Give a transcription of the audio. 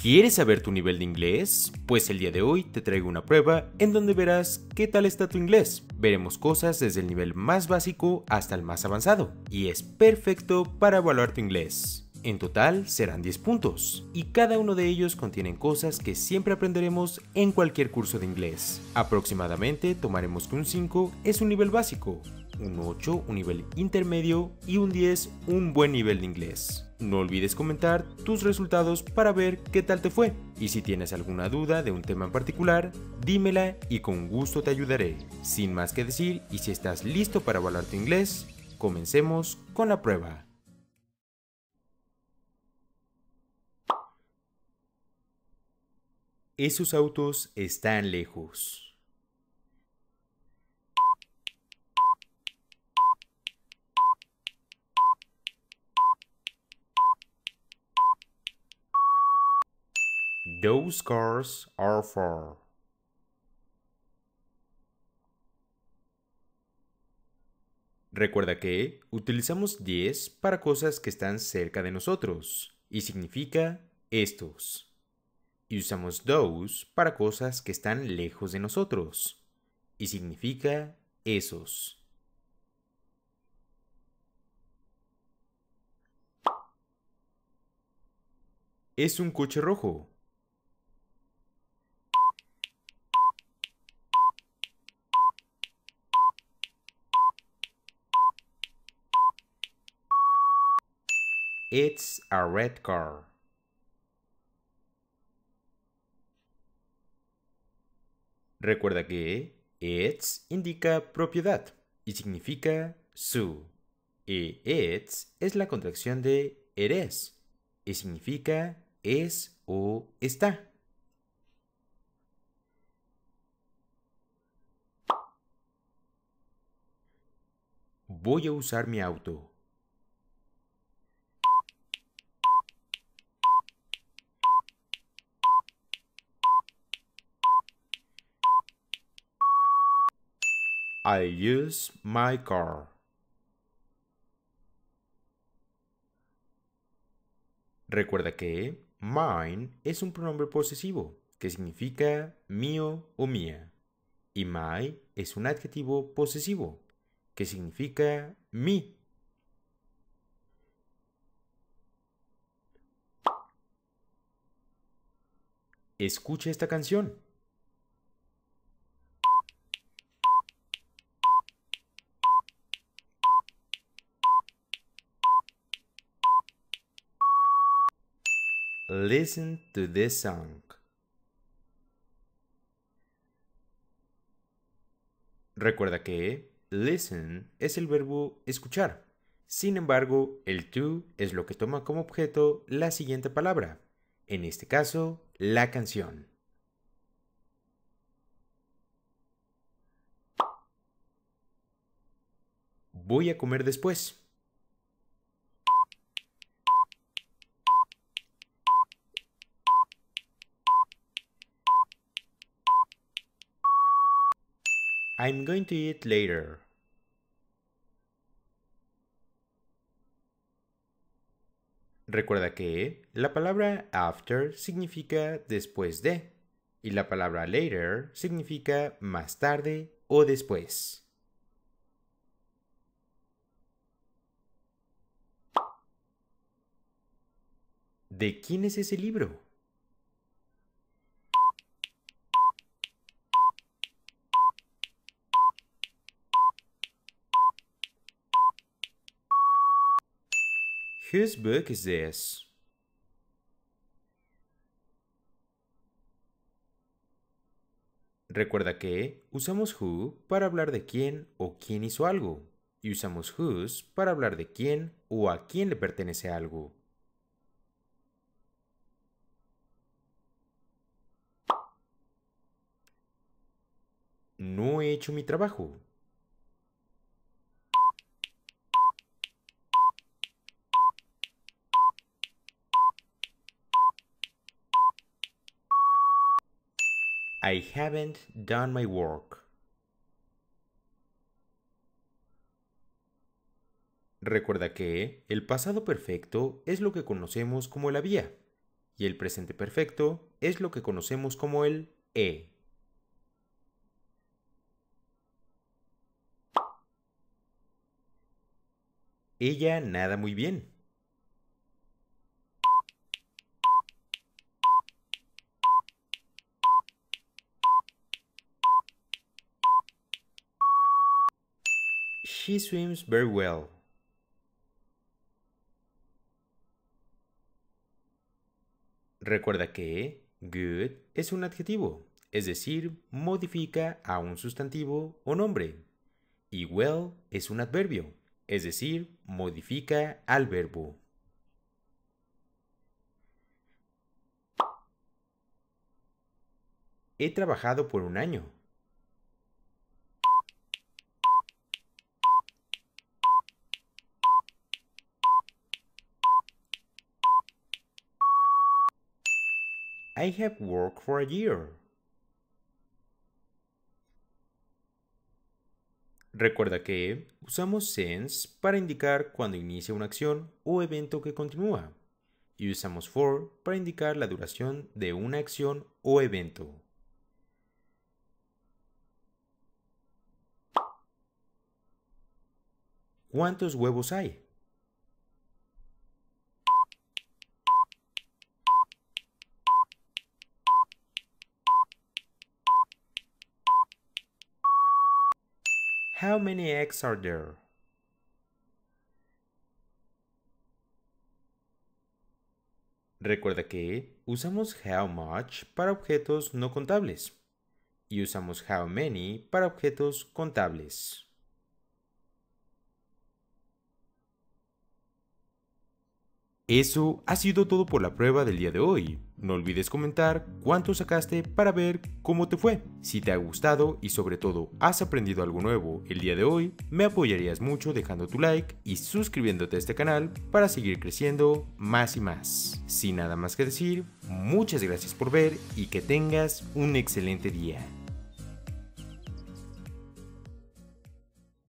¿Quieres saber tu nivel de inglés? Pues el día de hoy te traigo una prueba en donde verás qué tal está tu inglés. Veremos cosas desde el nivel más básico hasta el más avanzado, y es perfecto para evaluar tu inglés. En total serán 10 puntos, y cada uno de ellos contienen cosas que siempre aprenderemos en cualquier curso de inglés. Aproximadamente tomaremos que un 5 es un nivel básico, un 8 un nivel intermedio y un 10 un buen nivel de inglés. No olvides comentar tus resultados para ver qué tal te fue y si tienes alguna duda de un tema en particular, dímela y con gusto te ayudaré. Sin más que decir y si estás listo para evaluar tu inglés, comencemos con la prueba. Esos autos están lejos. Those cars are far. Recuerda que utilizamos 10 para cosas que están cerca de nosotros y significa estos. Y usamos those para cosas que están lejos de nosotros y significa esos. Es un coche rojo. It's a red car. Recuerda que it's indica propiedad y significa su. Y it's es la contracción de eres y significa es o está. Voy a usar mi auto. I use my car. Recuerda que mine es un pronombre posesivo que significa mío o mía y my es un adjetivo posesivo que significa mi. Escucha esta canción. listen to this song. Recuerda que listen es el verbo escuchar. Sin embargo, el to es lo que toma como objeto la siguiente palabra, en este caso, la canción. Voy a comer después. I'm going to eat later. Recuerda que la palabra after significa después de y la palabra later significa más tarde o después. ¿De quién es ese libro? Whose book is this? Recuerda que usamos who para hablar de quién o quién hizo algo y usamos whose para hablar de quién o a quién le pertenece algo. No he hecho mi trabajo. I haven't done my work. Recuerda que el pasado perfecto es lo que conocemos como el había y el presente perfecto es lo que conocemos como el e. Ella nada muy bien. She swims very well. Recuerda que good es un adjetivo, es decir, modifica a un sustantivo o nombre. Y well es un adverbio, es decir, modifica al verbo. He trabajado por un año. I have worked for a year. Recuerda que usamos since para indicar cuando inicia una acción o evento que continúa y usamos for para indicar la duración de una acción o evento. ¿Cuántos huevos hay? How many eggs are there? Recuerda que usamos how much para objetos no contables y usamos how many para objetos contables. Eso ha sido todo por la prueba del día de hoy. No olvides comentar cuánto sacaste para ver cómo te fue. Si te ha gustado y sobre todo has aprendido algo nuevo el día de hoy, me apoyarías mucho dejando tu like y suscribiéndote a este canal para seguir creciendo más y más. Sin nada más que decir, muchas gracias por ver y que tengas un excelente día.